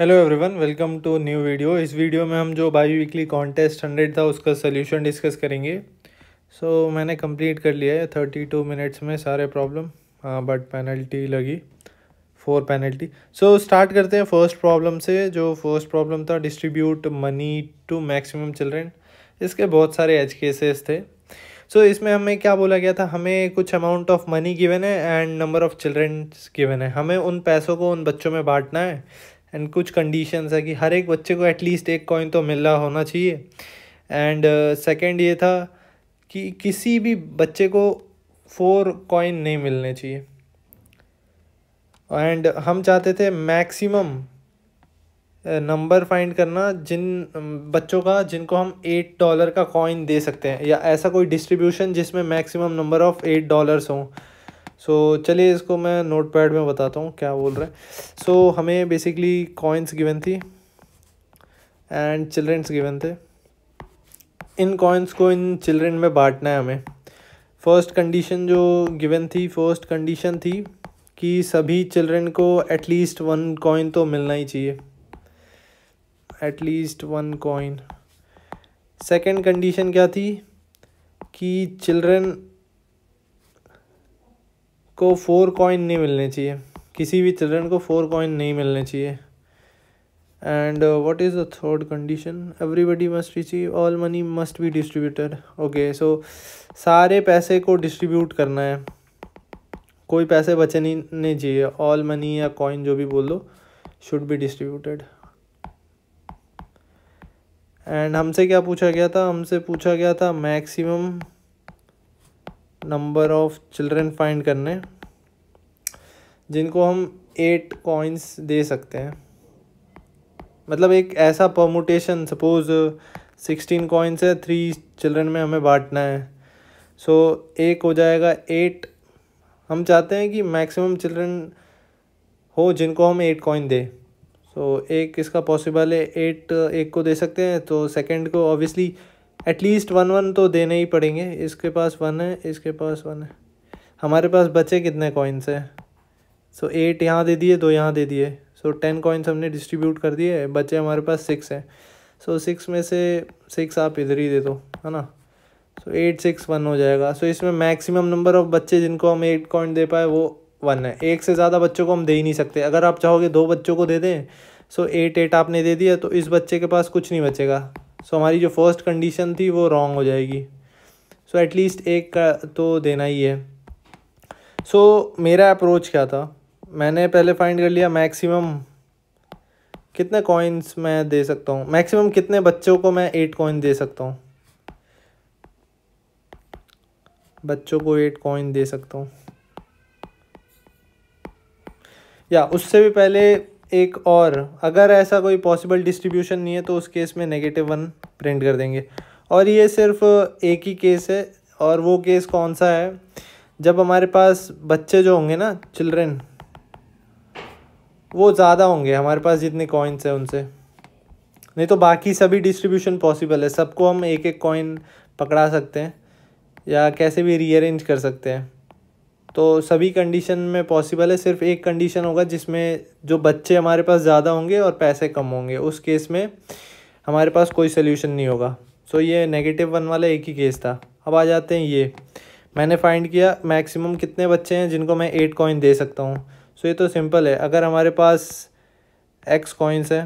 Hello everyone welcome to new video इस video में हम जो बाई वीकली कॉन्टेस्ट हंड्रेड था उसका सोल्यूशन डिस्कस करेंगे सो so, मैंने कंप्लीट कर लिया है थर्टी टू मिनट्स में सारे प्रॉब्लम हाँ बट पेनल्टी लगी फोर पेनल्टी सो स्टार्ट करते हैं फर्स्ट प्रॉब्लम से जो फर्स्ट प्रॉब्लम था distribute money to maximum children इसके बहुत सारे एज केसेस थे सो so, इसमें हमें क्या बोला गया था हमें कुछ अमाउंट ऑफ मनी गिवन है and number of childrens given है हमें उन पैसों को उन बच्चों में बांटना है एंड कुछ कंडीशंस है कि हर एक बच्चे को एटलीस्ट एक कॉइन तो मिल रहा होना चाहिए एंड सेकेंड uh, ये था कि किसी भी बच्चे को फोर कॉइन नहीं मिलने चाहिए एंड हम चाहते थे मैक्सिमम नंबर फाइंड करना जिन um, बच्चों का जिनको हम एट डॉलर का कॉइन दे सकते हैं या ऐसा कोई डिस्ट्रीब्यूशन जिसमें maximum number of eight dollars हों सो so, चलिए इसको मैं नोट पैड में बताता हूँ क्या बोल रहे हैं सो so, हमें बेसिकली कॉइन्स गिवन थी एंड चिल्ड्रेंस गिवन थे इन कॉइन्स को इन चिल्ड्रेन में बांटना है हमें फर्स्ट कंडीशन जो गिवन थी फर्स्ट कंडीशन थी कि सभी चिल्ड्रेन को एटलीस्ट वन कॉइन तो मिलना ही चाहिए at least one coin second condition क्या थी कि चिल्ड्रेन को फोर कॉइन नहीं मिलने चाहिए किसी भी चिल्ड्रन को फोर कॉइन नहीं मिलने चाहिए and what is the third condition everybody must receive all money must be distributor okay so सारे पैसे को डिस्ट्रीब्यूट करना है कोई पैसे बचे नहीं नहीं चाहिए ऑल मनी या कॉइन जो भी बोल दो शुड बी डिस्ट्रीब्यूटेड एंड हमसे क्या पूछा गया था हमसे पूछा गया था maximum number of children find करने जिनको हम एट कॉइन्स दे सकते हैं मतलब एक ऐसा परमोटेशन सपोज सिक्सटीन कॉइन्स है थ्री चिल्ड्रन में हमें बांटना है सो so, एक हो जाएगा एट हम चाहते हैं कि मैक्सिमम चिल्ड्रन हो जिनको हम एट कॉइन दें सो so, एक इसका पॉसिबल है एट एक को दे सकते हैं तो सेकंड को ऑब्वियसली एटलीस्ट वन वन तो देने ही पड़ेंगे इसके पास वन है इसके पास वन है हमारे पास बचे कितने कॉइन्स हैं सो एट यहाँ दे दिए दो यहाँ दे दिए सो टेन कॉइन्स हमने डिस्ट्रीब्यूट कर दिए बचे हमारे पास सिक्स हैं सो सिक्स में से सिक्स आप इधर ही दे दो है ना सो एट सिक्स वन हो जाएगा सो so, इसमें मैक्सिमम नंबर ऑफ बच्चे जिनको हम एट कॉइन दे पाए वो वन है एक से ज़्यादा बच्चों को हम दे ही नहीं सकते अगर आप चाहोगे दो बच्चों को दे दें सो एट एट आपने दे दिया तो इस बच्चे के पास कुछ नहीं बचेगा सो हमारी जो फर्स्ट कंडीशन थी वो रॉन्ग हो जाएगी सो so, एटलीस्ट एक का तो देना ही है सो so, मेरा अप्रोच क्या था मैंने पहले फाइंड कर लिया मैक्सिमम कितने कॉइन्स मैं दे सकता हूँ मैक्सिमम कितने बच्चों को मैं एट कॉइन दे सकता हूँ बच्चों को एट कॉइन दे सकता हूँ या उससे भी पहले एक और अगर ऐसा कोई पॉसिबल डिस्ट्रीब्यूशन नहीं है तो उस केस में नेगेटिव वन प्रिंट कर देंगे और ये सिर्फ एक ही केस है और वो केस कौन सा है जब हमारे पास बच्चे जो होंगे ना चिल्ड्रेन वो ज़्यादा होंगे हमारे पास जितने कॉइन्स हैं उनसे नहीं तो बाकी सभी डिस्ट्रीब्यूशन पॉसिबल है सबको हम एक एक कॉइन पकड़ा सकते हैं या कैसे भी रीअरेंज कर सकते हैं तो सभी कंडीशन में पॉसिबल है सिर्फ एक कंडीशन होगा जिसमें जो बच्चे हमारे पास ज़्यादा होंगे और पैसे कम होंगे उस केस में हमारे पास कोई सोल्यूशन नहीं होगा सो ये नेगेटिव वन वाला एक ही केस था अब आ जाते हैं ये मैंने फाइंड किया मैक्सिमम कितने बच्चे हैं जिनको मैं एट कॉइन दे सकता हूँ सो ये तो सिंपल है अगर हमारे पास एक्स कॉइन्स है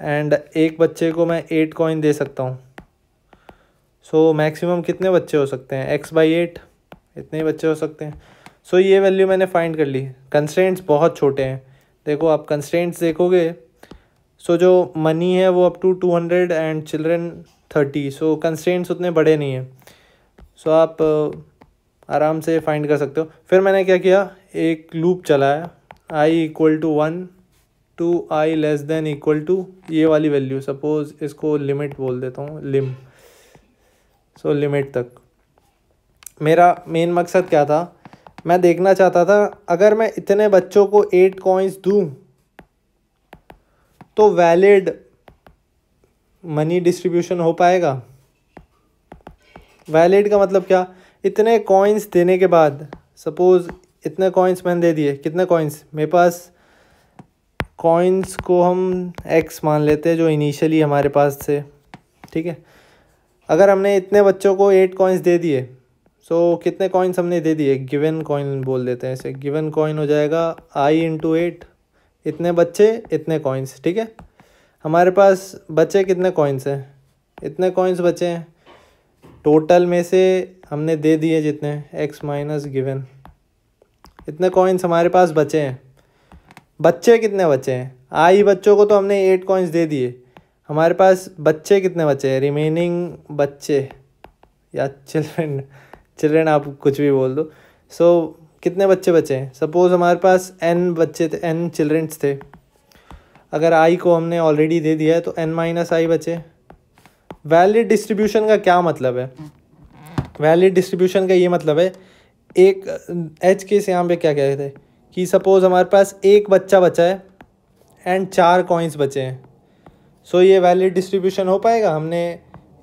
एंड एक बच्चे को मैं एट कॉइन दे सकता हूँ सो मैक्सिमम कितने बच्चे हो सकते हैं एक्स बाई एट इतने ही बच्चे हो सकते हैं सो so, ये वैल्यू मैंने फाइंड कर ली कंस्टेंट्स बहुत छोटे हैं देखो आप कंस्टेंट्स देखोगे सो so, जो मनी है वो up to two hundred and children thirty so constants उतने बड़े नहीं हैं सो so, आप uh, आराम से फाइंड कर सकते हो फिर मैंने क्या किया एक लूप चलाया i equal to one to i less than equal to ये वाली वैल्यू सपोज़ इसको लिमिट बोल देता हूँ लिम सो so, लिमिट तक मेरा मेन मकसद क्या था मैं देखना चाहता था अगर मैं इतने बच्चों को एट कॉइन्स दूँ तो वैलिड मनी डिस्ट्रीब्यूशन हो पाएगा वैलिड का मतलब क्या इतने कॉइन्स देने के बाद सपोज़ इतने कॉइन्स मैंने दे दिए कितने कॉइन्स मेरे पास कॉइन्स को हम एक्स मान लेते हैं जो इनिशियली हमारे पास थे ठीक है अगर हमने इतने बच्चों को एट कॉइन्स दे दिए सो so, कितने कॉइन्स हमने दे दिए गिवन कॉइन बोल देते हैं इसे गिवन कॉइन हो जाएगा आई इंटू एट इतने बच्चे इतने कॉइन्स ठीक है हमारे पास बच्चे कितने कॉइन्स हैं इतने कॉइन्स बचे हैं टोटल में से हमने दे दिए जितने एक्स माइनस गिवन इतने कॉइन्स हमारे पास बचे हैं बच्चे कितने बचे हैं आई बच्चों को तो हमने एट कॉइन्स दे दिए हमारे पास बच्चे कितने बचे हैं रिमेनिंग बच्चे या चिल्ड्रेन चिल्ड्रेन आप कुछ भी बोल दो सो so, कितने बच्चे बचे हैं सपोज़ हमारे पास एन बच्चे थे एन चिल्ड्रेंस थे अगर आई को हमने ऑलरेडी दे दिया है तो एन माइनस आई बचे वैलिड डिस्ट्रीब्यूशन का क्या मतलब है वैलिड डिस्ट्रीब्यूशन का ये मतलब है एक एच के से यहाँ पे क्या कहते हैं कि सपोज़ हमारे पास एक बच्चा बचा है एंड चार कॉइन्स बचे हैं सो so, ये वैलिड डिस्ट्रीब्यूशन हो पाएगा हमने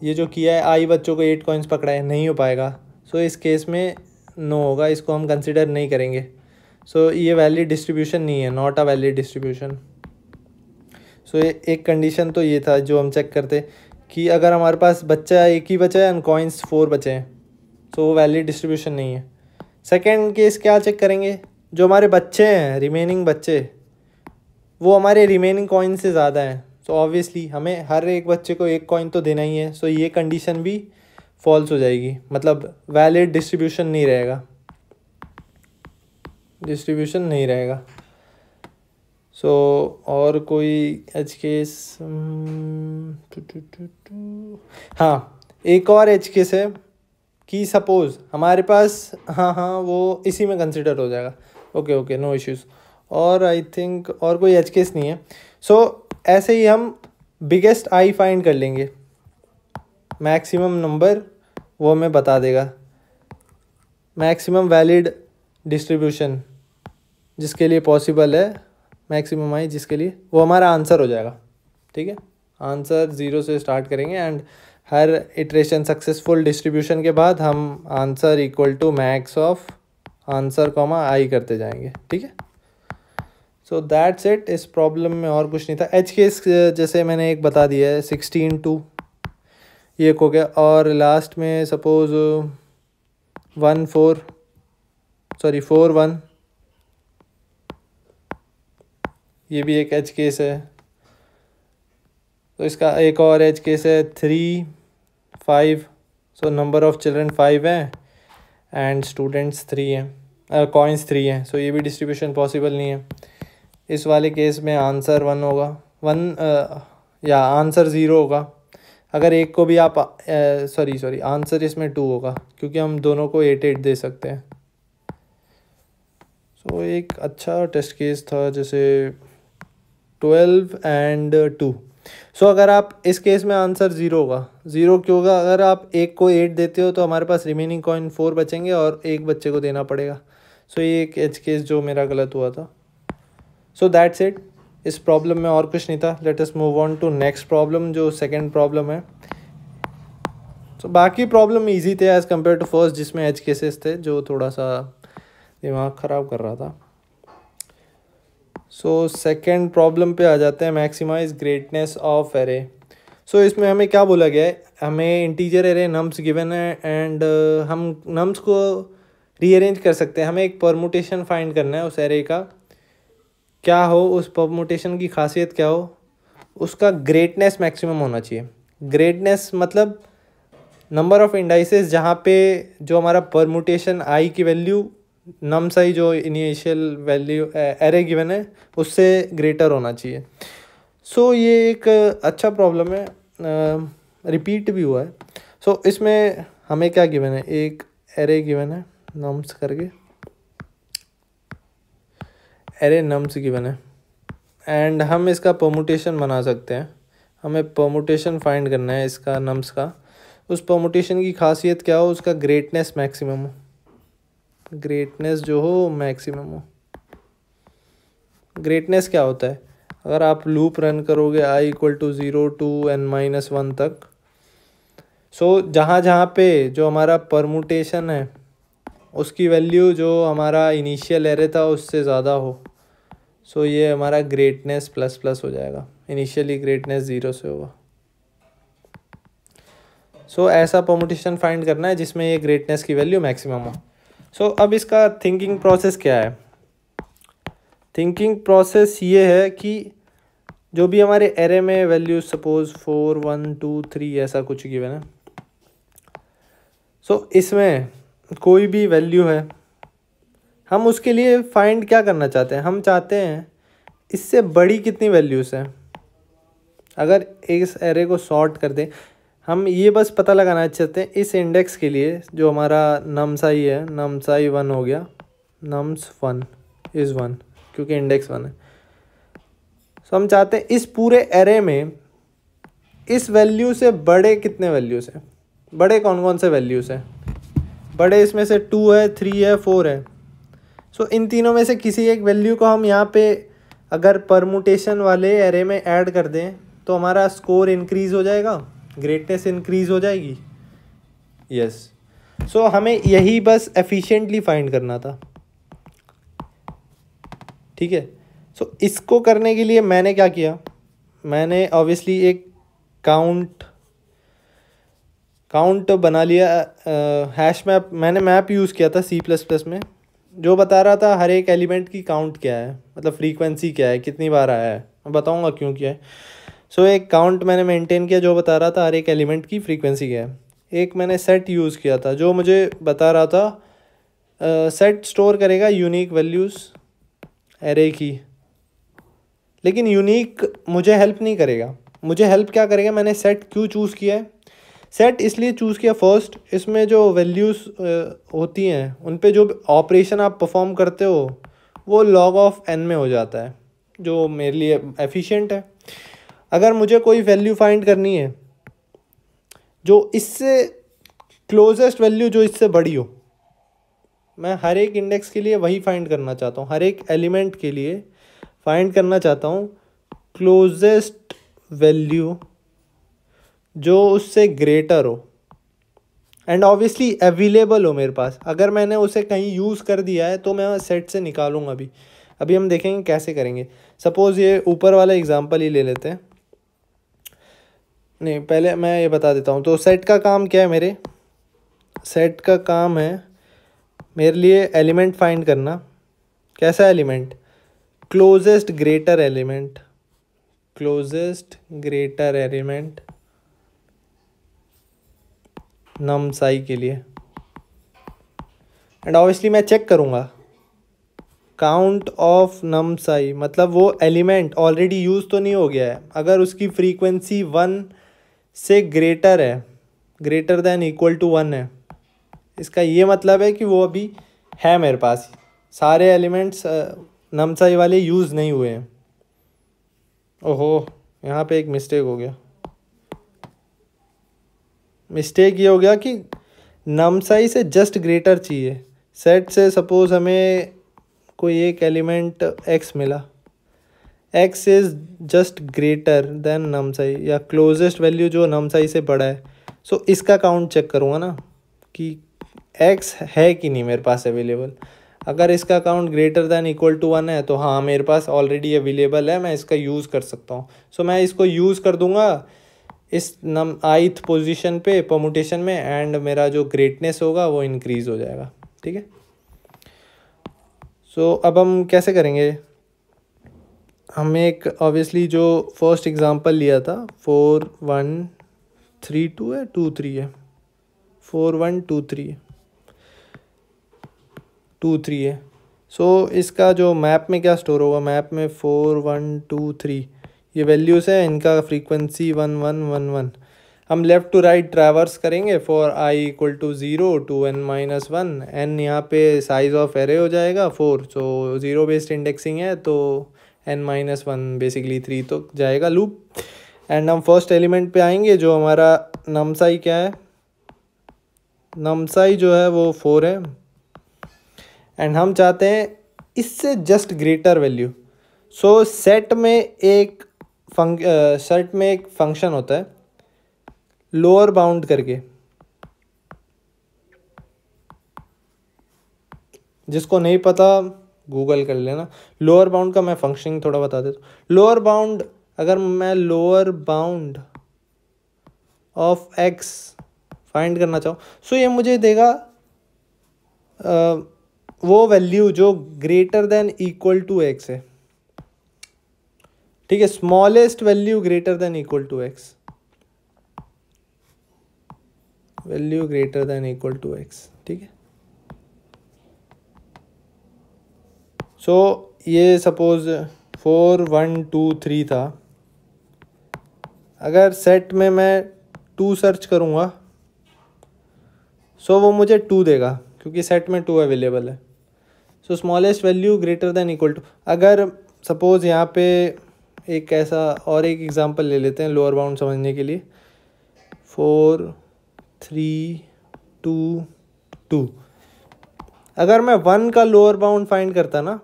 ये जो किया है आई बच्चों को एट कॉइन्स पकड़ा है नहीं हो पाएगा सो so, इस केस में नो होगा इसको हम कंसिडर नहीं करेंगे सो so, ये वैलिड डिस्ट्रीब्यूशन नहीं है not a valid distribution so एक कंडीशन तो ये था जो हम चेक करते कि अगर हमारे पास बच्चा एक ही बचा है एंड कॉइन्स फोर बचे हैं सो तो वो वैलिड डिस्ट्रीब्यूशन नहीं है सेकेंड केस क्या चेक करेंगे जो हमारे बच्चे हैं रिमेनिंग बच्चे वो हमारे रिमेनिंग कॉइन से ज़्यादा हैं सो ऑब्वियसली हमें हर एक बच्चे को एक कॉइन तो देना ही है सो so, ये कंडीशन भी फॉल्स हो जाएगी मतलब वैलिड डिस्ट्रीब्यूशन नहीं रहेगा डिस्ट्रीब्यूशन नहीं रहेगा सो so, और कोई एच केस हम्म, हाँ एक और एच केस है कि सपोज़ हमारे पास हाँ हाँ वो इसी में कंसिडर हो जाएगा ओके ओके नो इश्यूज़ और आई थिंक और कोई एच केस नहीं है सो so, ऐसे ही हम बिगेस्ट आई फाइंड कर लेंगे मैक्सिमम नंबर वो हमें बता देगा मैक्सिमम वैलिड डिस्ट्रीब्यूशन जिसके लिए पॉसिबल है मैक्सिमम आई जिसके लिए वो हमारा आंसर हो जाएगा ठीक है आंसर ज़ीरो से स्टार्ट करेंगे एंड हर इटरेशन सक्सेसफुल डिस्ट्रीब्यूशन के बाद हम answer equal to max of answer comma i करते जाएंगे ठीक है सो दैट्स इट इस प्रॉब्लम में और कुछ नहीं था एच केस जैसे मैंने एक बता दिया है सिक्सटीन टू ये एक हो गया और लास्ट में suppose one four sorry four one ये भी एक एज केस है तो इसका एक और एज केस है three five so number of children five हैं एंड स्टूडेंट्स थ्री हैं कॉइन्स uh, थ्री हैं सो ये भी डिस्ट्रीब्यूशन पॉसिबल नहीं है इस वाले केस में आंसर वन होगा वन uh, या आंसर ज़ीरो होगा अगर एक को भी आप सॉरी सॉरी आंसर इसमें टू होगा क्योंकि हम दोनों को एट एट दे सकते हैं सो so, एक अच्छा टेस्ट केस था जैसे ट्वेल्व एंड टू सो अगर आप इस केस में आंसर ज़ीरो होगा ज़ीरो क्यों होगा अगर आप एक को एट देते हो तो हमारे पास रिमेनिंग कॉइन फोर बचेंगे और एक बच्चे को देना पड़ेगा सो so, ये एक एच केस जो मेरा गलत हुआ था सो दैट्स इट इस प्रॉब्लम में और कुछ नहीं था let us move on to next problem जो सेकंड प्रॉब्लम है तो so, बाकी प्रॉब्लम इजी थे एज़ कम्पेयर टू फर्स्ट जिसमें एज केसेस थे जो थोड़ा सा दिमाग ख़राब कर रहा था सो सेकेंड प्रॉब्लम पे आ जाते हैं maximise greatness of array so इसमें हमें क्या बोला गया है हमें इंटीजर एरे नम्स गिवन है एंड uh, हम नम्स को रीअरेंज कर सकते हैं हमें एक परमोटेशन फाइंड करना है उस एरे का क्या हो उस परमोटेशन की खासियत क्या हो उसका ग्रेटनेस मैक्सिमम होना चाहिए ग्रेटनेस मतलब नंबर ऑफ इंडाइसेस जहाँ पे जो हमारा परमोटेशन आई की वैल्यू नम साई जो इनिशियल वैल्यू एरे गिवन है उससे ग्रेटर होना चाहिए सो so, ये एक अच्छा प्रॉब्लम है रिपीट भी हुआ है सो so, इसमें हमें क्या गिवन है एक एरे गिवन है नम्स करके एरे नम्स गिवन है एंड हम इसका परमोटेशन बना सकते हैं हमें परमोटेशन फाइंड करना है इसका नम्स का उस परमोटेशन की खासियत क्या हो उसका ग्रेटनेस मैक्सिमम हो ग्रेटनेस जो हो मैक्सिमम हो ग्रेटनेस क्या होता है अगर आप लूप रन करोगे i equal to zero to n minus one तक सो so, जहाँ जहाँ पे जो हमारा परमुटेशन है उसकी वैल्यू जो हमारा इनिशियल एरे था उससे ज़्यादा हो सो ये हमारा ग्रेटनेस प्लस प्लस हो जाएगा इनिशियली ग्रेटनेस ज़ीरो से होगा सो so, ऐसा परमोटेशन फाइंड करना है जिसमें ये ग्रेटनेस की वैल्यू मैक्सिमम हो सो so, अब इसका थिंकिंग प्रोसेस क्या है थिंकिंग प्रोसेस ये है कि जो भी हमारे एरे में value suppose four one two three ऐसा कुछ गिवन है सो so, इसमें कोई भी वैल्यू है हम उसके लिए फाइंड क्या करना चाहते हैं हम चाहते हैं इससे बड़ी कितनी वैल्यूज़ हैं अगर इस एरे को सॉर्ट कर दें हम ये बस पता लगाना चाहते हैं इस इंडेक्स के लिए जो हमारा नमसाई है नमसाई वन हो गया नम्स वन इज़ वन क्योंकि इंडेक्स वन है सो हम चाहते हैं इस पूरे एरे में इस वैल्यू से बड़े कितने वैल्यूज़ हैं बड़े कौन कौन से वैल्यूज़ हैं बड़े इसमें से टू है थ्री है फोर है सो इन तीनों में से किसी एक वैल्यू को हम यहाँ पे अगर परमुटेशन वाले एरे में ऐड कर दें तो हमारा स्कोर इंक्रीज़ हो जाएगा ग्रेटनेस इंक्रीज़ हो जाएगी यस yes. सो so, हमें यही बस एफिशिएंटली फाइंड करना था ठीक है सो so, इसको करने के लिए मैंने क्या किया मैंने ऑब्वियसली एक काउंट काउंट बना लिया हैश मैप मैंने मैप यूज़ किया था सी प्लस प्लस में जो बता रहा था हर एक एलिमेंट की काउंट क्या है मतलब फ्रीक्वेंसी क्या है कितनी बार आया है मैं बताऊँगा क्यों क्या है सो एक काउंट मैंने मेंटेन किया जो बता रहा था हर एक एलिमेंट की फ्रीक्वेंसी क्या है एक मैंने सेट यूज़ किया था जो मुझे बता रहा था सेट स्टोर करेगा यूनिक वैल्यूज़ एरे की लेकिन यूनिक मुझे हेल्प नहीं करेगा मुझे हेल्प क्या करेगा मैंने सेट क्यों चूज़ किया है सेट इसलिए चूज़ किया फर्स्ट इसमें जो वैल्यूज़ होती हैं उन पे जो ऑपरेशन आप परफॉर्म करते हो वो लॉग ऑफ एन में हो जाता है जो मेरे लिए एफिशिएंट है अगर मुझे कोई वैल्यू फाइंड करनी है जो इससे क्लोजेस्ट वैल्यू जो इससे बड़ी हो मैं हर एक इंडेक्स के लिए वही फाइंड करना चाहता हूँ हर एक एलिमेंट के लिए फाइंड करना चाहता हूँ क्लोजेस्ट वैल्यू जो उससे ग्रेटर हो एंड ऑब्वियसली अवेलेबल हो मेरे पास अगर मैंने उसे कहीं यूज़ कर दिया है तो मैं सेट से निकालूंगा अभी अभी हम देखेंगे कैसे करेंगे सपोज़ ये ऊपर वाला एग्ज़ाम्पल ही ले लेते हैं नहीं पहले मैं ये बता देता हूँ तो सेट का काम क्या है मेरे सेट का काम है मेरे लिए एलिमेंट फाइंड करना कैसा element closest greater element closest greater element nums i के लिए एंड ऑब्वियसली मैं चेक करूँगा काउंट ऑफ नम साई मतलब वो एलिमेंट ऑलरेडी यूज़ तो नहीं हो गया है अगर उसकी फ्रीक्वेंसी वन से ग्रेटर है greater than equal to one है इसका ये मतलब है कि वो अभी है मेरे पास सारे एलिमेंट्स नमसाई वाले यूज़ नहीं हुए हैं ओहो यहाँ पे एक मिस्टेक हो गया मिस्टेक ये हो गया कि साइज से जस्ट ग्रेटर चाहिए सेट से सपोज़ हमें कोई एक एलिमेंट एक्स मिला x is just greater than size या क्लोजेस्ट वैल्यू जो साइज से बड़ा है सो so, इसका काउंट चेक करूँगा ना कि एक्स है कि नहीं मेरे पास अवेलेबल अगर इसका account greater than equal to one है तो हाँ मेरे पास ऑलरेडी अवेलेबल है मैं इसका यूज़ कर सकता हूँ सो so, मैं इसको यूज़ कर दूँगा इस नम आइथ पोजिशन पे पमोटेशन में एंड मेरा जो ग्रेटनेस होगा वो इंक्रीज़ हो जाएगा ठीक है सो अब हम कैसे करेंगे हम एक ऑब्वियसली जो फर्स्ट एग्ज़ाम्पल लिया था फोर वन थ्री टू है टू थ्री है फोर वन टू थ्री है टू थ्री है सो so, इसका जो मैप में क्या स्टोर होगा मैप में फोर वन टू थ्री ये वैल्यूज़ है इनका frequency one one one one हम लेफ़्ट टू राइट ट्रैवर्स करेंगे for i equal to zero to n minus one n यहाँ पे साइज़ ऑफ एरे हो जाएगा four so zero based indexing है तो n minus one basically three तो जाएगा लूप एंड हम फर्स्ट एलिमेंट पे आएंगे जो हमारा नमसाई क्या है नमसाई जो है वो फोर है एंड हम चाहते हैं इससे just greater value so set में एक फंक शर्ट uh, में एक फंक्शन होता है लोअर बाउंड करके जिसको नहीं पता गूगल कर लेना लोअर बाउंड का मैं फंक्शनिंग थोड़ा बता देता हूँ लोअर बाउंड अगर मैं lower bound of x find करना चाहूँ सो ये मुझे देगा आ, uh, वो वैल्यू जो greater than equal to x है ठीक है smallest value greater than equal to x value greater than equal to x ठीक है सो so, ये suppose four one two three था अगर सेट में मैं टू सर्च करूँगा सो so वो मुझे टू देगा क्योंकि सेट में टू अवेलेबल है so smallest value greater than equal to अगर सपोज़ यहाँ पे एक ऐसा और एक एग्ज़ाम्पल ले लेते हैं लोअर बाउंड समझने के लिए फोर थ्री टू टू अगर मैं वन का लोअर बाउंड फाइंड करता ना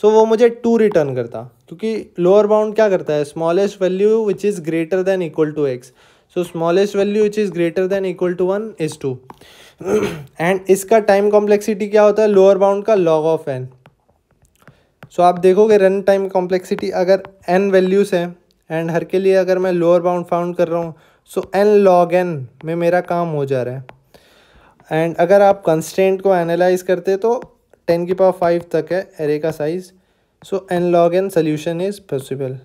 सो so वो मुझे टू रिटर्न करता क्योंकि लोअर बाउंड क्या करता है smallest value which is greater than equal to x so smallest value which is greater than equal to one is two and इसका टाइम कॉम्प्लेक्सिटी क्या होता है लोअर बाउंड का लॉग ऑफ एन सो आप देखोगे रन टाइम कॉम्प्लेक्सिटी अगर n values है and हर के लिए अगर मैं लोअर बाउंड फाउंड कर रहा हूँ सो एन लॉग एन में मेरा काम हो जा रहा है एंड अगर आप कंस्टेंट को एनालाइज करते तो टेन की पावर फाइव तक है एरे का size so n log n solution is possible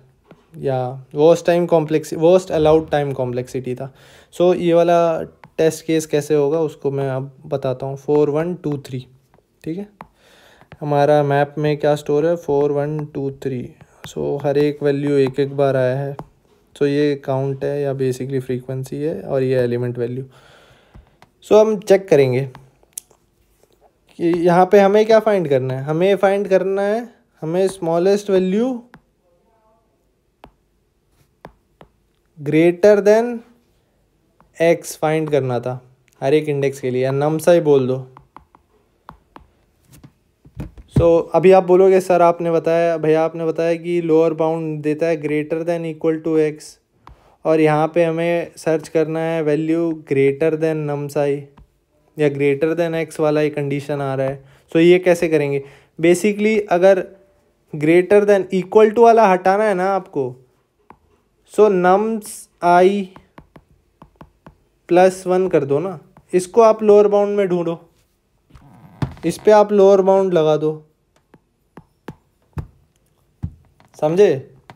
या worst time complex worst allowed time complexity था सो so, ये वाला टेस्ट केस कैसे होगा उसको मैं आप बताता हूँ फोर वन टू थ्री ठीक है हमारा मैप में क्या स्टोर है four one two three so हर एक वैल्यू एक एक बार आया है सो so, ये काउंट है या बेसिकली फ्रीक्वेंसी है और ये एलिमेंट वैल्यू सो हम चेक करेंगे कि यहाँ पे हमें क्या फाइंड करना है हमें फाइंड करना है हमें smallest value greater than x find करना था हर एक इंडेक्स के लिए या नम सा ही बोल दो तो अभी आप बोलोगे सर आपने बताया भैया आपने बताया कि लोअर बाउंड देता है greater than equal to x और यहाँ पे हमें सर्च करना है वैल्यू ग्रेटर देन नमसाई या ग्रेटर देन एक्स वाला ये कंडीशन आ रहा है सो ये कैसे करेंगे बेसिकली अगर ग्रेटर देन इक्वल टू वाला हटाना है ना आपको so nums i plus one कर दो ना इसको आप लोअर बाउंड में ढूंढो इस पर आप लोअर बाउंड लगा दो समझे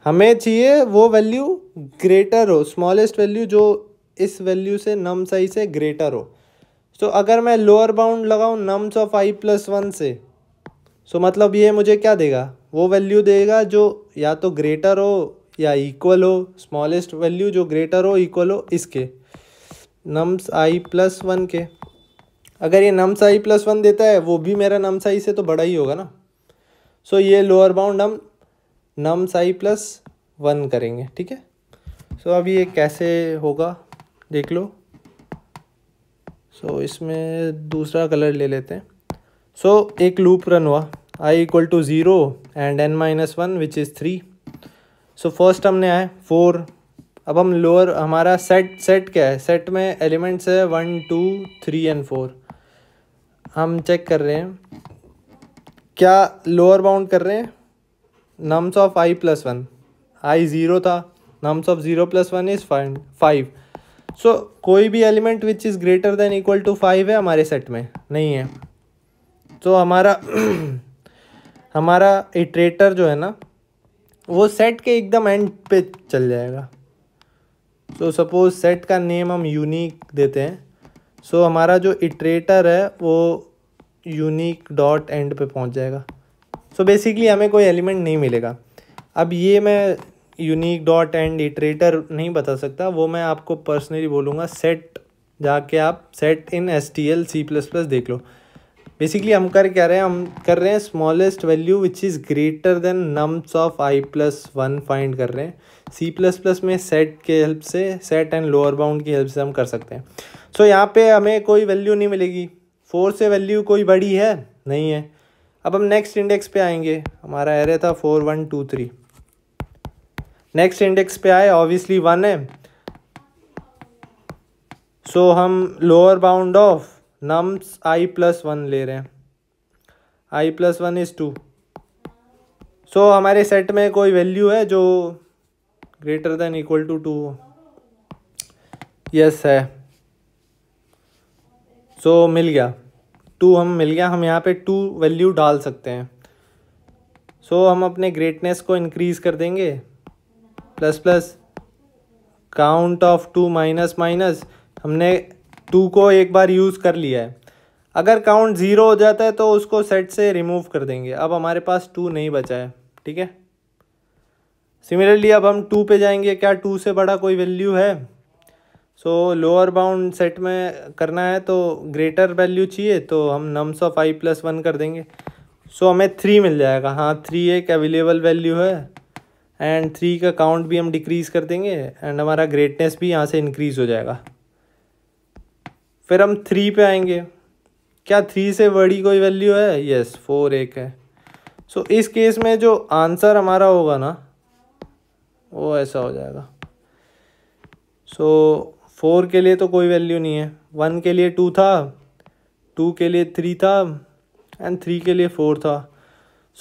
हमें चाहिए वो वैल्यू ग्रेटर हो स्मॉलेस्ट वैल्यू जो इस वैल्यू से नम साई से ग्रेटर हो सो so, अगर मैं लोअर बाउंड लगाऊँ nums of i plus one से सो so, मतलब ये मुझे क्या देगा वो वैल्यू देगा जो या तो ग्रेटर हो या इक्वल हो स्मॉलेस्ट वैल्यू जो ग्रेटर हो इक्वल हो इसके नम्स आई प्लस वन के अगर ये नम्स आई प्लस वन देता है वो भी मेरा नम्स आई से तो बड़ा ही होगा ना सो so, ये लोअर बाउंड हम नम साई प्लस वन करेंगे ठीक है सो अब ये कैसे होगा देख लो सो so, इसमें दूसरा कलर ले लेते हैं सो so, एक लूप रन हुआ i equal to zero and n minus one which is three so first हमने आए फोर अब हम लोअर हमारा सेट सेट क्या है सेट में एलिमेंट्स है one two three and four हम चेक कर रहे हैं क्या लोअर बाउंड कर रहे हैं nums of i plus one i zero था nums of zero plus one is five so कोई भी element which is greater than equal to five है हमारे सेट में नहीं है तो so, हमारा हमारा इटरेटर जो है ना वो सेट के एकदम एंड पे चल जाएगा सो सपोज सेट का नेम हम यूनिक देते हैं सो so, हमारा जो इटरेटर है वो यूनिक डॉट एंड पे पहुंच जाएगा सो so बेसिकली हमें कोई एलिमेंट नहीं मिलेगा अब ये मैं यूनिक डॉट एंड इटरेटर नहीं बता सकता वो मैं आपको पर्सनली बोलूँगा सेट जाके आप set in S T L C plus plus देख लो बेसिकली हम कर क्या रहे हैं हम कर रहे हैं smallest value which is greater than nums of i plus one find कर रहे हैं सी प्लस प्लस में सेट के हेल्प से सेट एंड लोअर बाउंड की हेल्प से हम कर सकते हैं सो so, यहाँ पे हमें कोई वैल्यू नहीं मिलेगी फोर से वैल्यू कोई बड़ी है नहीं है अब हम नेक्स्ट इंडेक्स पे आएंगे हमारा एरे था four one two three next index पे आए ऑब्वियसली वन है सो so, हम lower bound of nums i plus one ले रहे हैं i plus one is two so हमारे सेट में कोई वैल्यू है जो greater than equal to two yes है सो so, मिल गया टू हम मिल गया हम यहाँ पे टू वैल्यू डाल सकते हैं सो so, हम अपने ग्रेटनेस को इनक्रीज़ कर देंगे plus plus count of two minus minus हमने टू को एक बार यूज़ कर लिया है अगर काउंट ज़ीरो हो जाता है तो उसको सेट से रिमूव कर देंगे अब हमारे पास टू नहीं बचा है ठीक है सिमिलरली अब हम टू पे जाएंगे क्या टू से बड़ा कोई वैल्यू है सो लोअर बाउंड सेट में करना है तो ग्रेटर वैल्यू चाहिए तो हम nums of i plus one कर देंगे सो so, हमें थ्री मिल जाएगा हाँ थ्री एक अवेलेबल वैल्यू है एंड थ्री का काउंट भी हम डिक्रीज़ कर देंगे एंड हमारा ग्रेटनेस भी यहाँ से इंक्रीज़ हो जाएगा फिर हम थ्री पे आएंगे क्या थ्री से बड़ी कोई वैल्यू है यस फोर एक है सो so, इस केस में जो आंसर हमारा होगा ना वो ऐसा हो जाएगा सो so, फोर के लिए तो कोई वैल्यू नहीं है वन के लिए टू था टू के लिए थ्री था एंड थ्री के लिए फोर था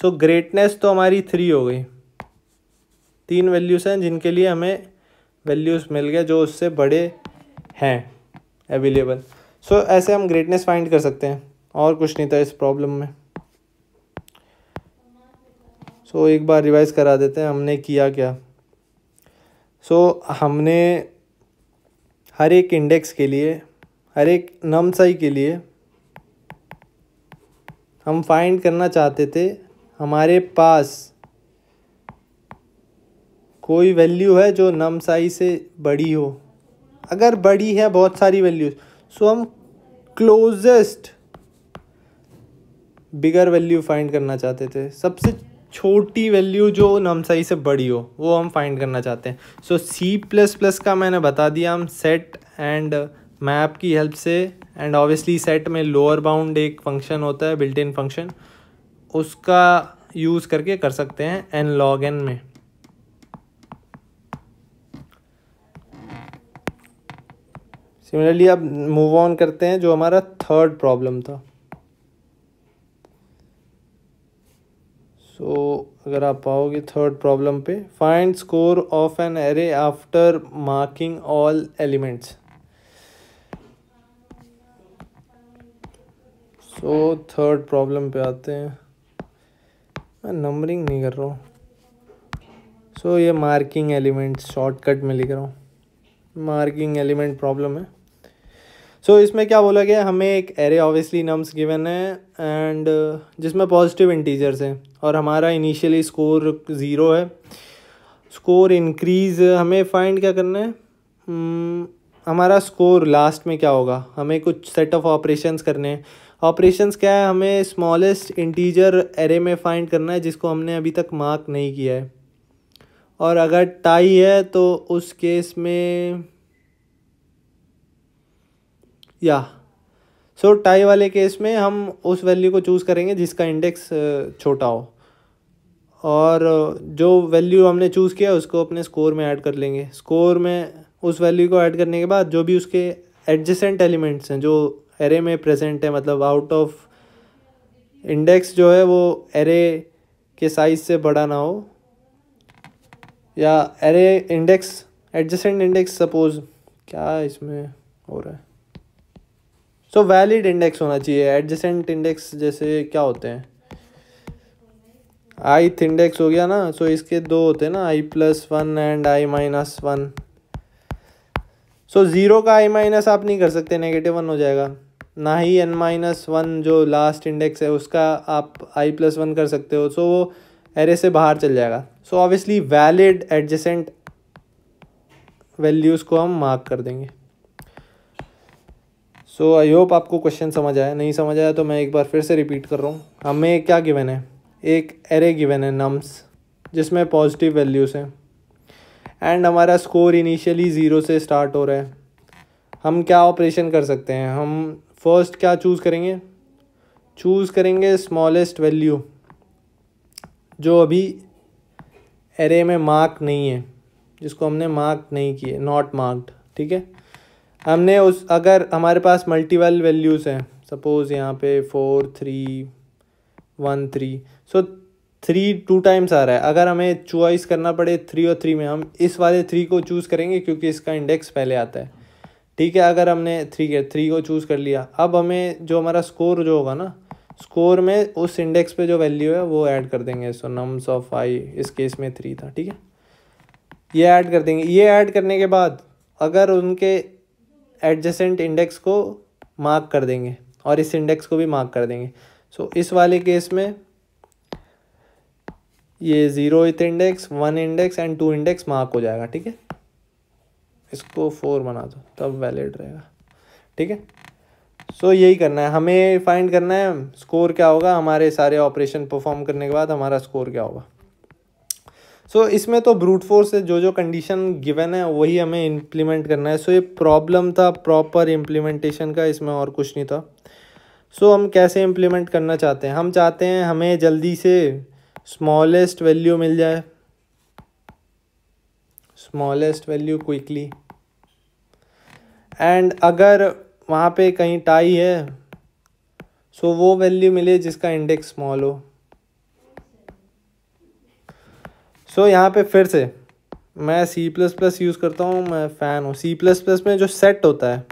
सो so, ग्रेटनेस तो हमारी थ्री हो गई तीन वैल्यूज़ हैं जिनके लिए हमें वैल्यूज़ मिल गए जो उससे बड़े हैं अवेलेबल सो so, ऐसे हम ग्रेटनेस फाइंड कर सकते हैं और कुछ नहीं था इस प्रॉब्लम में सो so, एक बार रिवाइज़ करा देते हैं हमने किया क्या सो so, हमने हर एक इंडेक्स के लिए हर एक नमसाई के लिए हम फाइंड करना चाहते थे हमारे पास कोई वैल्यू है जो नम से बड़ी हो अगर बड़ी है बहुत सारी वैल्यूज सो हम क्लोजेस्ट बिगर वैल्यू फाइंड करना चाहते थे सबसे छोटी वैल्यू जो नमसाई से बड़ी हो वो हम फाइंड करना चाहते हैं सो सी प्लस प्लस का मैंने बता दिया हम सेट एंड मैप की हेल्प से एंड ऑब्वियसली सेट में लोअर बाउंड एक फंक्शन होता है बिल्ट इन फंक्शन उसका यूज़ करके कर सकते हैं एन लॉग एन में सिमिलरली अब मूव ऑन करते हैं जो हमारा थर्ड प्रॉब्लम था तो अगर आप पाओगे थर्ड प्रॉब्लम पे find score of an array after marking all elements so third problem पे आते हैं मैं नंबरिंग नहीं कर रहा हूँ सो so, ये मार्किंग एलिमेंट्स शॉर्टकट में लिख रहा हूँ मार्किंग एलिमेंट प्रॉब्लम है सो so, इसमें क्या बोला गया हमें एक एरे ऑब्वियसली नम्स गिवन है एंड uh, जिसमें पॉजिटिव इंटीजर्स हैं और हमारा इनिशियली स्कोर ज़ीरो है स्कोर इंक्रीज हमें फाइंड क्या करना है hmm, हमारा स्कोर लास्ट में क्या होगा हमें कुछ सेट ऑफ ऑपरेशंस करने हैं ऑपरेशंस क्या है हमें स्मॉलेस्ट इंटीजर एरे में फाइंड करना है जिसको हमने अभी तक मार्क नहीं किया है और अगर टाई है तो उस केस में या सो टाई वाले केस में हम उस वैल्यू को चूज़ करेंगे जिसका इंडेक्स छोटा हो और जो वैल्यू हमने चूज़ किया उसको अपने स्कोर में ऐड कर लेंगे स्कोर में उस वैल्यू को ऐड करने के बाद जो भी उसके एडजेसेंट एलिमेंट्स हैं जो एरे में प्रेजेंट है मतलब आउट ऑफ इंडेक्स जो है वो एरे के साइज से बड़ा ना हो या array index adjacent index suppose क्या इसमें हो रहा है सो वैलिड इंडेक्स होना चाहिए एडजेसेंट इंडेक्स जैसे क्या होते हैं आई इंडेक्स हो गया ना सो so इसके दो होते हैं ना i plus one and i minus one so zero का आई माइनस आप नहीं कर सकते नेगेटिव वन हो जाएगा ना ही एन माइनस वन जो लास्ट इंडेक्स है उसका आप आई प्लस वन कर सकते हो सो so वो एरे से बाहर चल जाएगा so obviously valid adjacent values को हम मार्क कर देंगे सो आई होप आपको क्वेश्चन समझ आया नहीं समझ आया तो मैं एक बार फिर से रिपीट कर रहा हूँ हमें क्या गिवन है एक एरे गिवन है नम्स जिसमें पॉजिटिव वैल्यूज़ हैं एंड हमारा स्कोर इनिशियली ज़ीरो से स्टार्ट हो रहा है हम क्या ऑपरेशन कर सकते हैं हम फर्स्ट क्या चूज़ करेंगे चूज़ करेंगे स्मॉलेस्ट वैल्यू जो अभी एरे में मार्क नहीं है जिसको हमने मार्क नहीं किए नॉट मार्क्ड ठीक है हमने उस अगर हमारे पास मल्टीपल वैल्यूज़ हैं सपोज़ यहाँ पे four three one three so three two times आ रहा है अगर हमें चॉइस करना पड़े थ्री और थ्री में हम इस वाले थ्री को चूज़ करेंगे क्योंकि इसका इंडेक्स पहले आता है ठीक है अगर हमने थ्री के थ्री को चूज़ कर लिया अब हमें जो हमारा स्कोर जो होगा ना स्कोर में उस इंडेक्स पे जो वैल्यू है वो ऐड कर देंगे सो नम्स ऑफ आई इस केस में थ्री था ठीक है ये ऐड कर देंगे ये ऐड करने के बाद अगर उनके एडजेसेंट इंडेक्स को मार्क कर देंगे और इस इंडेक्स को भी मार्क कर देंगे सो so, इस वाले केस में ये zero ith index one index and two index mark हो जाएगा ठीक है इसको फोर बना दो तब वैलिड रहेगा ठीक है सो so, यही करना है हमें फाइंड करना है स्कोर क्या होगा हमारे सारे ऑपरेशन परफॉर्म करने के बाद हमारा स्कोर क्या होगा सो so, इसमें तो ब्रूट फोर्स से जो जो कंडीशन गिवन है वही हमें इम्प्लीमेंट करना है सो so, ये प्रॉब्लम था प्रॉपर इम्प्लीमेंटेशन का इसमें और कुछ नहीं था सो so, हम कैसे इम्प्लीमेंट करना चाहते हैं हम चाहते हैं हमें जल्दी से स्मॉलेस्ट वैल्यू मिल जाए स्मॉलेस्ट वैल्यू क्विकली एंड अगर वहाँ पे कहीं टाई है सो so वो वैल्यू मिले जिसका इंडेक्स स्मॉल हो सो so, यहाँ पे फिर से मैं सी प्लस प्लस यूज़ करता हूँ मैं फ़ैन हूँ सी प्लस प्लस में जो सेट होता है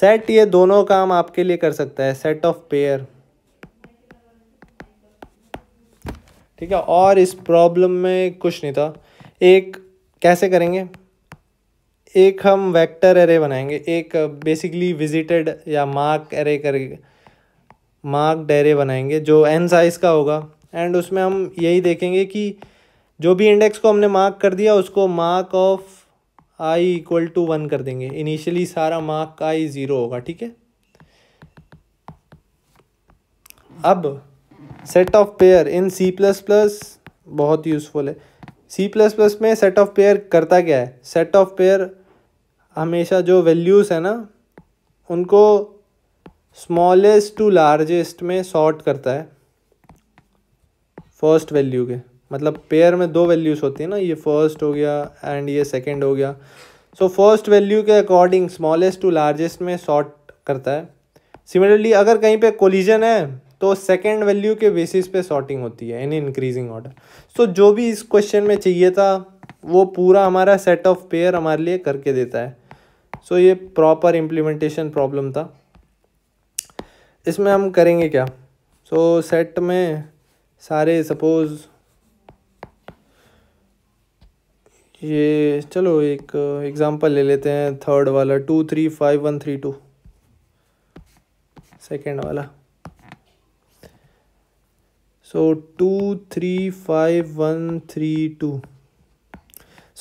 सेट ये दोनों काम आपके लिए कर सकता है सेट ऑफ पेयर ठीक है और इस प्रॉब्लम में कुछ नहीं था एक कैसे करेंगे एक हम वेक्टर एरे बनाएंगे एक बेसिकली विजिटेड या मार्क एरे करेंगे मार्क एरे बनाएंगे जो एन साइज़ का होगा एंड उसमें हम यही देखेंगे कि जो भी इंडेक्स को हमने मार्क कर दिया उसको mark of i equal to one कर देंगे इनिशियली सारा मार्क आई ज़ीरो होगा ठीक है अब set of pair in C plus plus बहुत यूज़फुल है सी प्लस प्लस में सेट ऑफ पेयर करता क्या है सेट ऑफ पेयर हमेशा जो वैल्यूज़ है ना उनको स्मॉलेस्ट टू लार्जेस्ट में सॉर्ट करता है फर्स्ट वैल्यू के मतलब पेयर में दो वैल्यूज़ होती है ना ये फर्स्ट हो गया एंड ये सेकेंड हो गया सो फर्स्ट वैल्यू के अकॉर्डिंग स्मॉलेस्ट टू लार्जेस्ट में सॉर्ट करता है सिमिलरली अगर कहीं पे कोलिजन है तो सेकेंड वैल्यू के बेसिस पे सॉर्टिंग होती है इन इंक्रीजिंग ऑर्डर सो जो भी इस क्वेश्चन में चाहिए था वो पूरा हमारा सेट ऑफ पेयर हमारे लिए करके देता है सो so, ये प्रॉपर इम्प्लीमेंटेशन प्रॉब्लम था इसमें हम करेंगे क्या सो so, सेट में सारे सपोज़ ये चलो एक एग्ज़ाम्पल ले लेते हैं थर्ड वाला two three five one three two second वाला so two three five one three two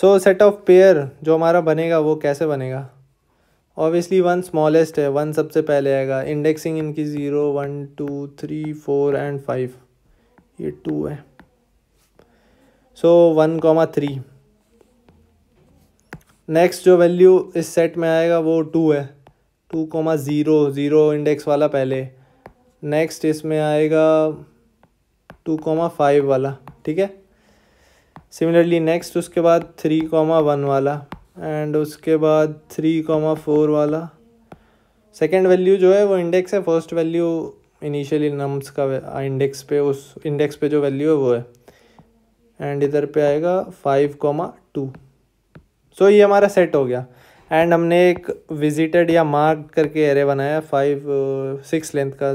so set of pair जो हमारा बनेगा वो कैसे बनेगा ऑब्वियसली वन स्मॉलेस्ट है वन सबसे पहले आएगा इंडेक्सिंग इनकी zero one two three four and five ये टू है so one comma three next जो वैल्यू इस सेट में आएगा वो टू है two comma zero zero index वाला पहले नेक्स्ट इसमें आएगा टू कॉमा फाइव वाला ठीक है सिमिलरली नेक्स्ट उसके बाद थ्री कॉमा वन वाला एंड उसके बाद थ्री कॉमा फोर वाला सेकेंड वैल्यू जो है वो इंडेक्स है फर्स्ट वैल्यू इनिशियली नम्स का इंडेक्स पे उस इंडेक्स पे जो वैल्यू है वो है एंड इधर पे आएगा फाइव कॉमा टू सो ये हमारा सेट हो गया एंड हमने एक विजिटेड या मार्क करके एरे बनाया फाइव सिक्स लेंथ का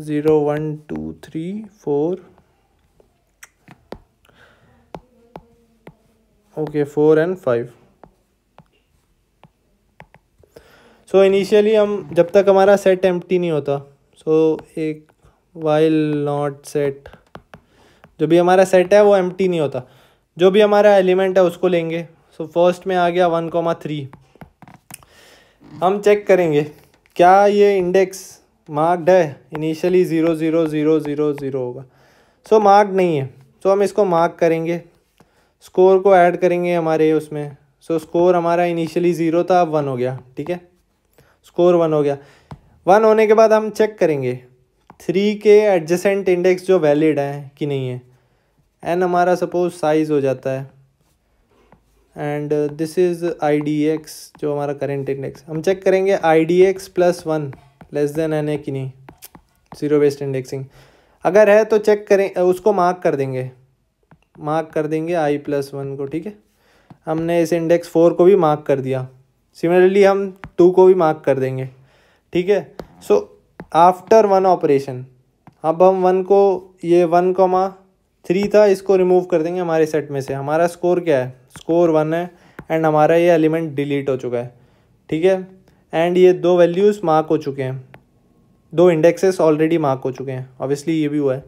zero one two three four okay four and five so initially हम जब तक हमारा सेट एम्प्टी नहीं होता सो so, एक वाइल नॉट सेट जो भी हमारा सेट है वो एम नहीं होता जो भी हमारा एलिमेंट है उसको लेंगे सो so, फर्स्ट में आ गया वन कोमा थ्री हम चेक करेंगे क्या ये इंडेक्स मार्क्ड है initially zero zero zero zero zero होगा सो so, मार्क्ड नहीं है सो so, हम इसको मार्क करेंगे स्कोर को ऐड करेंगे हमारे उसमें सो so, स्कोर हमारा इनिशियली ज़ीरो था अब वन हो गया ठीक है स्कोर वन हो गया वन होने के बाद हम चेक करेंगे थ्री के एडजेसेंट इंडेक्स जो वैलिड हैं कि नहीं है एन हमारा सपोज साइज हो जाता है and this is i d x जो हमारा करेंट इंडेक्स हम चेक करेंगे i d x plus one less than n है कि नहीं ज़ीरो बेस्ड इंडेक्सिंग अगर है तो चेक करें uh, उसको मार्क कर देंगे मार्क कर देंगे आई प्लस वन को ठीक है हमने इस इंडेक्स फोर को भी मार्क कर दिया सिमिलरली हम टू को भी मार्क कर देंगे ठीक है सो आफ्टर वन ऑपरेशन अब हम वन को ये वन कॉमा थ्री था इसको रिमूव कर देंगे हमारे सेट में से हमारा स्कोर क्या है स्कोर वन है एंड हमारा ये एलिमेंट डिलीट हो चुका है ठीक है एंड ये दो वैल्यूज़ मार्क हो चुके हैं दो इंडेक्सेस ऑलरेडी मार्क हो चुके हैं ऑब्वियसली ये भी हुआ है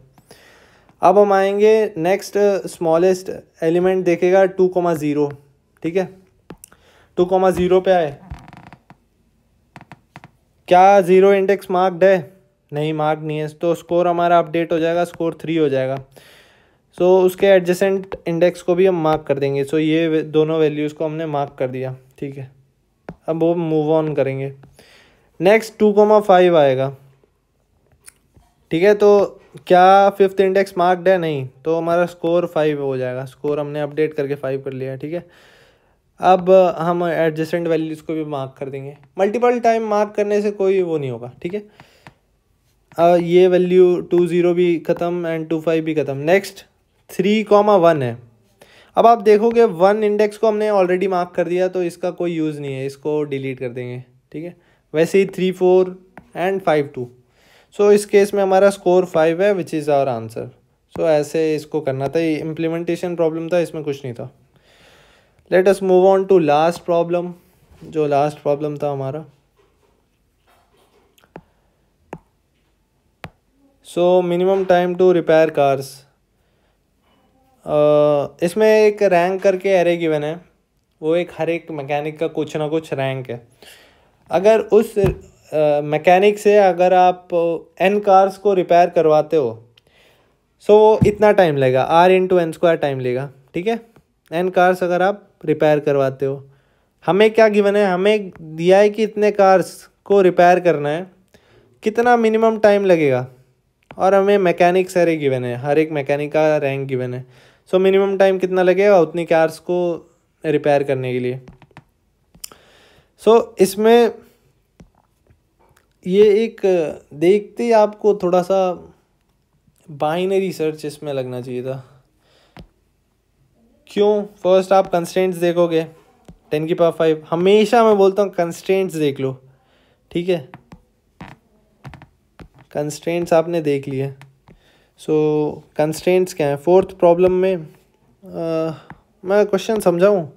अब हम आएंगे नेक्स्ट स्मॉलेस्ट एलिमेंट देखेगा टू कोमा ज़ीरो ठीक है टू कोमा ज़ीरो पे आए क्या ज़ीरो इंडेक्स मार्क्ड है नहीं मार्क नहीं है तो स्कोर हमारा अपडेट हो जाएगा स्कोर थ्री हो जाएगा सो so, उसके एडजेसेंट इंडेक्स को भी हम मार्क कर देंगे सो so, ये दोनों वैल्यूज़ को हमने मार्क कर दिया ठीक है अब वो मूव ऑन करेंगे नेक्स्ट टू कोमा फाइव आएगा ठीक है तो क्या फिफ्थ इंडेक्स मार्क्ड है नहीं तो हमारा स्कोर फाइव हो जाएगा स्कोर हमने अपडेट करके फाइव कर लिया ठीक है अब हम एडजस्टेंट वैल्यूज़ को भी मार्क कर देंगे मल्टीपल टाइम मार्क करने से कोई वो नहीं होगा ठीक है ये वैल्यू टू ज़ीरो भी ख़त्म एंड टू फाइव भी ख़त्म नेक्स्ट थ्री कॉमा वन है अब आप देखोगे वन इंडेक्स को हमने ऑलरेडी मार्क कर दिया तो इसका कोई यूज़ नहीं है इसको डिलीट कर देंगे ठीक है वैसे ही three four and five two so इस केस में हमारा स्कोर फाइव है which is our answer so ऐसे इसको करना था ये इम्प्लीमेंटेशन प्रॉब्लम था इसमें कुछ नहीं था let us move on to last problem जो लास्ट प्रॉब्लम था हमारा so minimum time to repair cars इसमें एक रैंक करके एरे गिवन है वो एक हर एक मैकेनिक का कुछ ना कुछ रैंक है अगर उस मैकेनिक से अगर आप एन कार्स को रिपेयर करवाते हो सो वो इतना टाइम लेगा r into n square time लेगा ठीक है एन कार्स अगर आप रिपेयर करवाते हो हमें क्या गिवन है हमें दिया है कि इतने कार्स को रिपेयर करना है कितना मिनिमम टाइम लगेगा और हमें मैकेनिक सारे गिवन है हर एक मैकेनिक का रैंक गिवन है सो मिनिमम टाइम कितना लगेगा उतनी कार्स को रिपेयर करने के लिए सो so, इसमें ये एक देखते ही आपको थोड़ा सा बाइनरी सर्च इसमें लगना चाहिए था क्यों फर्स्ट आप कंस्टेंट्स देखोगे टेन की पावर फाइव हमेशा मैं बोलता हूँ कंस्टेंट्स देख लो ठीक है कंस्टेंट्स आपने देख लिए सो कंस्टेंट्स क्या है फोर्थ प्रॉब्लम में आ, मैं क्वेश्चन समझाऊँ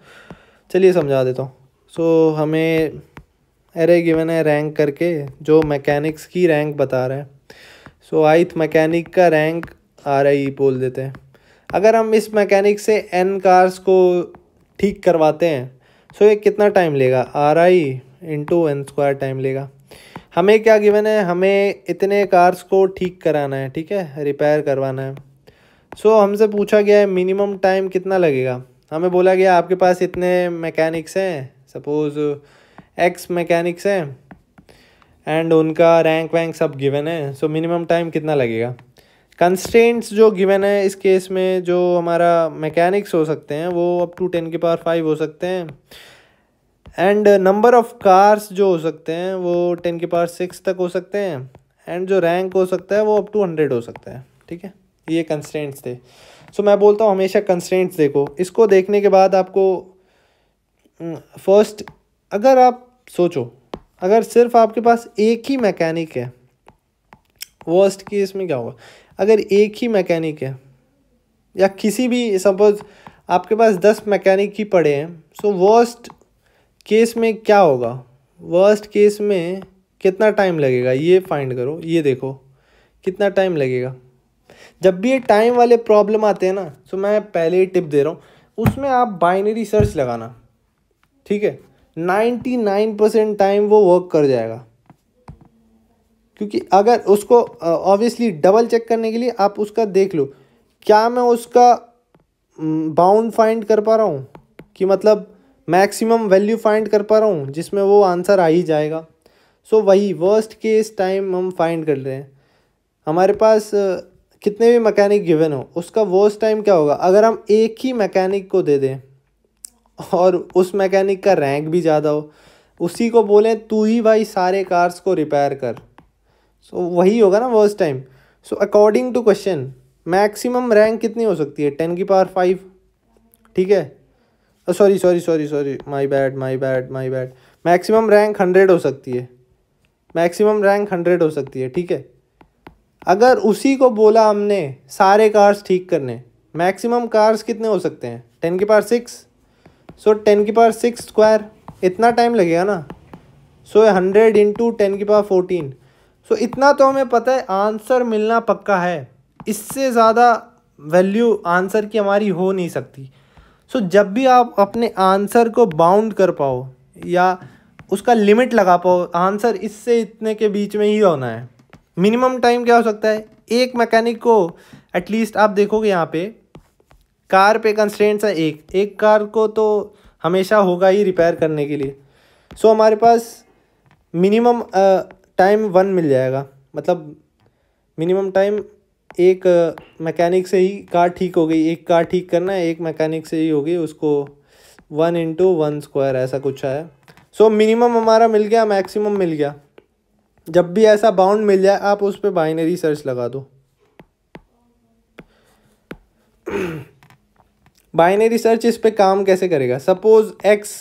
चलिए समझा देता हूँ सो so, हमें एरे गिवन है रैंक करके जो मैकेनिक्स की रैंक बता रहा है सो आइथ मैकेनिक का रैंक आ रही बोल देते हैं अगर हम इस मैकेनिक से एन कार्स को ठीक करवाते हैं सो ये कितना टाइम लेगा r i into n square time लेगा हमें क्या गिवन है हमें इतने कार्स को ठीक कराना है ठीक है रिपेयर करवाना है सो so, हमसे पूछा गया है मिनिमम टाइम कितना लगेगा हमें बोला गया आपके पास इतने मैकेनिक्स हैं सपोज़ एक्स मैकेनिक्स हैं एंड उनका रैंक वैंक सब गिवन है सो मिनिमम टाइम कितना लगेगा कंस्टेंट्स जो गिवन है इस केस में जो हमारा मैकेनिक्स हो सकते हैं वो अप टू टेन के पावर फाइव हो सकते हैं एंड नंबर ऑफ कार्स जो हो सकते हैं वो टेन के पावर सिक्स तक हो सकते हैं एंड जो रैंक हो सकता है वो अप टू हंड्रेड हो सकता है ठीक है ये कंस्टेंट्स थे सो so, मैं बोलता हूँ हमेशा कंस्टेंट्स देखो इसको देखने के बाद आपको फर्स्ट हम्म, अगर आप सोचो अगर सिर्फ आपके पास एक ही मैकेनिक है वर्स्ट केस में क्या होगा अगर एक ही मैकेनिक है या किसी भी सपोज आपके पास दस मैकेनिक ही पड़े हैं सो वर्स्ट केस में क्या होगा वर्स्ट केस में कितना टाइम लगेगा ये फाइंड करो ये देखो कितना टाइम लगेगा जब भी ये टाइम वाले प्रॉब्लम आते हैं ना सो मैं पहले ही टिप दे रहा हूँ उसमें आप बाइनरी सर्च लगाना ठीक है नाइन्टी नाइन परसेंट टाइम वो वर्क कर जाएगा क्योंकि अगर उसको ऑब्वियसली डबल चेक करने के लिए आप उसका देख लो क्या मैं उसका बाउंड फाइंड कर पा रहा हूँ कि मतलब मैक्सिमम वैल्यू फाइंड कर पा रहा हूँ जिसमें वो आंसर आ ही जाएगा सो so, वही वर्स्ट केस टाइम हम फाइंड कर रहे हैं हमारे पास कितने भी मैकेनिक गिवन हो उसका वर्स्ट टाइम क्या होगा अगर हम एक ही मैकेनिक को दे दें और उस मैकेनिक का रैंक भी ज़्यादा हो उसी को बोलें तू ही भाई सारे कार्स को रिपेयर कर सो so, वही होगा ना worst time so according to question maximum rank कितनी हो सकती है टेन की पावर फाइव ठीक है sorry sorry sorry sorry my bad my bad my bad maximum rank hundred हो सकती है मैक्सिमम रैंक हंड्रेड हो सकती है ठीक है अगर उसी को बोला हमने सारे कार्स ठीक करने मैक्सिमम कार्स कितने हो सकते हैं टेन की पावर सिक्स सो टेन की पावर सिक्स स्क्वायर इतना टाइम लगेगा ना सो हंड्रेड इंटू टेन की पावर फोर्टीन सो so, इतना तो हमें पता है आंसर मिलना पक्का है इससे ज़्यादा वैल्यू आंसर की हमारी हो नहीं सकती सो so, जब भी आप अपने आंसर को बाउंड कर पाओ या उसका लिमिट लगा पाओ आंसर इससे इतने के बीच में ही होना है मिनिमम टाइम क्या हो सकता है एक मैकेनिक को एटलीस्ट आप देखोगे यहाँ पे कार पे कंस्टेंट्स है एक एक कार को तो हमेशा होगा ही रिपेयर करने के लिए सो so, हमारे पास मिनिमम टाइम वन मिल जाएगा मतलब मिनिमम टाइम एक मैकेनिक से ही कार ठीक हो गई एक कार ठीक करना है एक मैकेनिक से ही होगी उसको वन इंटू वन स्क्वायर ऐसा कुछ है सो so, मिनिमम हमारा मिल गया मैक्सिमम मिल गया जब भी ऐसा बाउंड मिल जाए आप उस पर बाइनरी सर्च लगा दो बाइनरी सर्च इस पर काम कैसे करेगा सपोज एक्स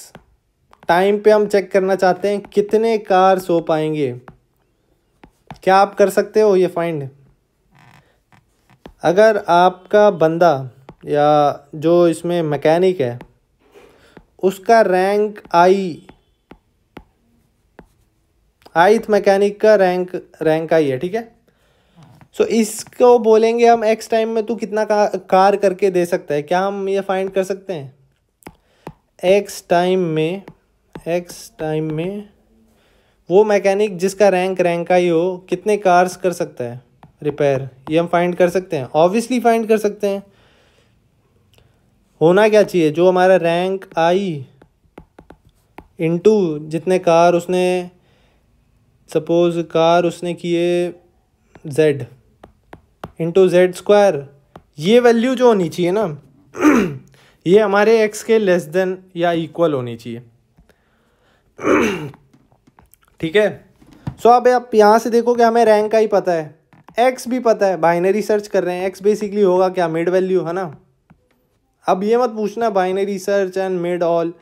टाइम पे हम चेक करना चाहते हैं कितने कार्स हो पाएंगे क्या आप कर सकते हो ये फाइंड अगर आपका बंदा या जो इसमें मैकेनिक है उसका रैंक आई थ मैकेनिक का रैंक रैंक आई है ठीक है सो so, इसको बोलेंगे हम एक्स टाइम में तू कितना का, कार करके दे सकता है क्या हम ये फाइंड कर सकते हैं एक्स टाइम में एक्स टाइम में वो मैकेनिक जिसका रैंक रैंक का ही हो कितने कार्स कर सकता है रिपेयर ये हम फाइंड कर सकते हैं ऑब्वियसली फाइंड कर सकते हैं होना क्या चाहिए जो हमारा रैंक आई इनटू जितने कार उसने सपोज कार उसने किए जेड इंटू जेड स्क्वायर ये वैल्यू जो होनी चाहिए ना ये हमारे एक्स के लेस देन या इक्वल होनी चाहिए ठीक है सो अब आप यहाँ से देखो कि हमें रैंक का ही पता है एक्स भी पता है बाइनरी सर्च कर रहे हैं एक्स बेसिकली होगा क्या मिड वैल्यू है ना अब ये मत पूछना binary search and mid all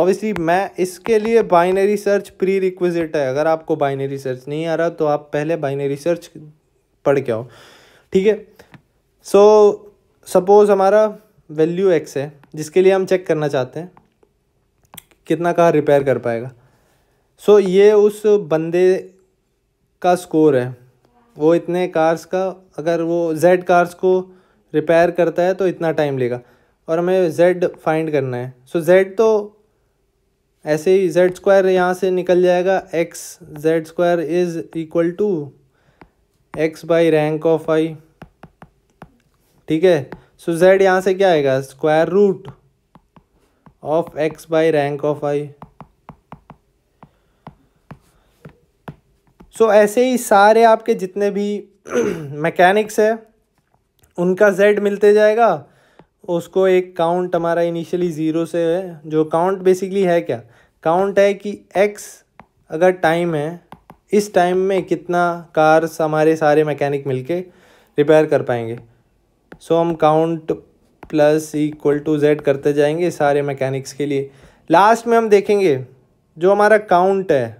obviously मैं इसके लिए बाइनरी सर्च प्री रिक्विजिट है अगर आपको बाइनरी सर्च नहीं आ रहा तो आप पहले बाइनरी सर्च पढ़ के आओ ठीक है सो सपोज़ हमारा वैल्यू एक्स है जिसके लिए हम चेक करना चाहते हैं कितना कहाँ रिपेयर कर पाएगा सो ये उस बंदे का स्कोर है वो इतने कार्स का अगर वो जेड कार्स को रिपेयर करता है तो इतना टाइम लेगा और हमें जेड फाइंड करना है सो so, जेड तो ऐसे ही जेड स्क्वायर यहाँ से निकल जाएगा X Z square is equal to X by rank of I ठीक है सो जेड यहाँ से क्या आएगा square root of X by rank of I so so, ऐसे ही सारे आपके जितने भी मैकेनिक्स है उनका जेड मिलते जाएगा उसको एक काउंट हमारा इनिशियली ज़ीरो से है जो काउंट बेसिकली है क्या काउंट है कि एक्स अगर टाइम है इस टाइम में कितना कार्स हमारे सारे मैकेनिक मिलके रिपेयर कर पाएंगे सो so, हम count plus equal to Z करते जाएंगे सारे मैकेनिक्स के लिए लास्ट में हम देखेंगे जो हमारा काउंट है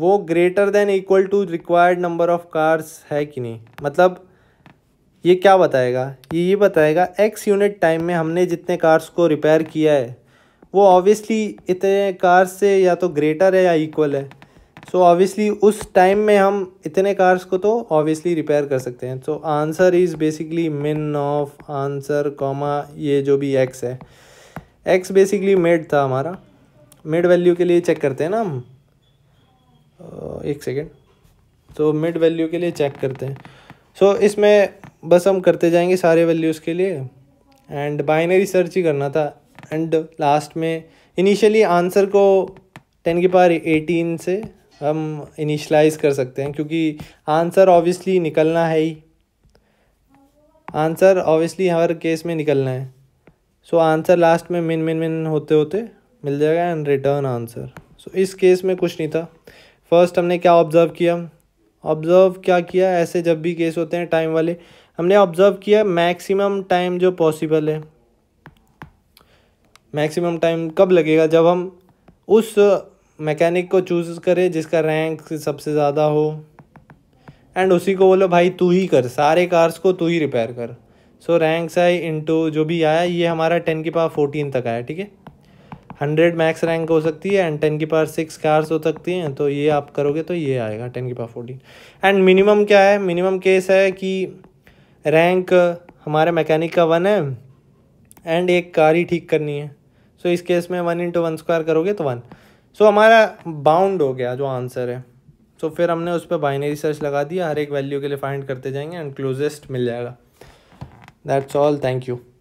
वो greater than equal to required number of cars है कि नहीं मतलब ये क्या बताएगा ये ये बताएगा एक्स यूनिट टाइम में हमने जितने कार्स को रिपेयर किया है वो ऑब्वियसली इतने कार्स से या तो ग्रेटर है या इक्वल है सो so ऑब्वियसली उस टाइम में हम इतने कार्स को तो ऑब्वियसली रिपेयर कर सकते हैं so answer is basically min of answer comma ये जो भी एक्स है एक्स बेसिकली मेड था हमारा मिड वैल्यू के लिए चेक करते हैं ना हम एक सेकेंड तो मिड वैल्यू के लिए चेक करते हैं सो so, इसमें बस हम करते जाएंगे सारे वैल्यूज़ के लिए एंड बाइनरी सर्च ही करना था एंड लास्ट में इनिशियली आंसर को टेन की पार एटीन से हम इनिशलाइज कर सकते हैं क्योंकि आंसर ऑब्वियसली निकलना है ही आंसर ऑब्वियसली हर केस में निकलना है सो आंसर लास्ट में मिन मिन मिन होते होते मिल जाएगा एंड रिटर्न आंसर सो इस केस में कुछ नहीं था फर्स्ट हमने क्या ऑब्ज़र्व किया ऑब्ज़र्व क्या किया ऐसे जब भी केस होते हैं टाइम वाले हमने ऑब्ज़र्व किया मैक्सिमम टाइम जो पॉसिबल है मैक्सिमम टाइम कब लगेगा जब हम उस मैकेनिक को चूज़ करें जिसका रैंक सबसे ज़्यादा हो एंड उसी को बोलो भाई तू ही कर सारे कार्स को तू ही रिपेयर कर सो रैंक्स आई इंटू जो भी आया ये हमारा टेन के पास फोर्टीन तक आया ठीक है हंड्रेड मैक्स रैंक हो सकती है एंड टेन की पावर सिक्स कार्स हो सकती हैं तो ये आप करोगे तो ये आएगा टेन की पावर फोर्टीन एंड मिनिमम क्या है मिनिमम केस है कि रैंक हमारे मैकेनिक का वन है एंड एक कार ही ठीक करनी है सो so, इस केस में वन इंटू वन स्क्वायर करोगे तो वन सो so, हमारा बाउंड हो गया जो आंसर है सो so, फिर हमने उस पर बाइनरी सर्च लगा दिया हर एक वैल्यू के लिए फाइंड करते जाएंगे एंड क्लोजेस्ट मिल जाएगा दैट्स ऑल थैंक यू